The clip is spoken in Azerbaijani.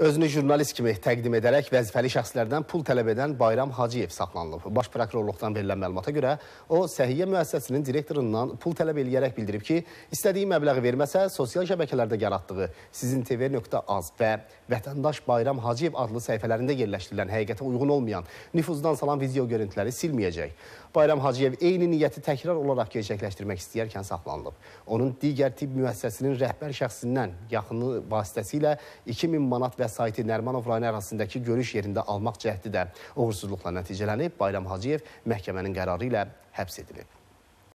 Özünü jurnalist kimi təqdim edərək vəzifəli şəxslərdən pul tələb edən Bayram Hacıyev saxlanılıb. Baş prokurorluqdan verilən məlumata görə o, səhiyyə müəssisəsinin direktorundan pul tələb eləyərək bildirib ki, istədiyi məbləği verməsə, sosial şəbəkələrdə yaratdığı sizin tv.az və vətəndaş Bayram Hacıyev adlı səhifələrində yerləşdirilən həqiqətə uyğun olmayan nüfuzdan salan video görüntüləri silməyəcək. Bayram Hacıyev eyni niyyəti təkrar olaraq gerçəkləşdirmək istəyərkən saxlanılıb. Onun digər tibb müəssisəsinin rəhbər şəxsindən yaxını vasitəsilə 2000 manat vəsailə Saiti Nərmanov rayonu ərazisindəki görüş yerində almaq cəhdi də uğursuzluqla nəticələnib. Bayram Hacıyev məhkəmənin qərarı ilə həbs edilib.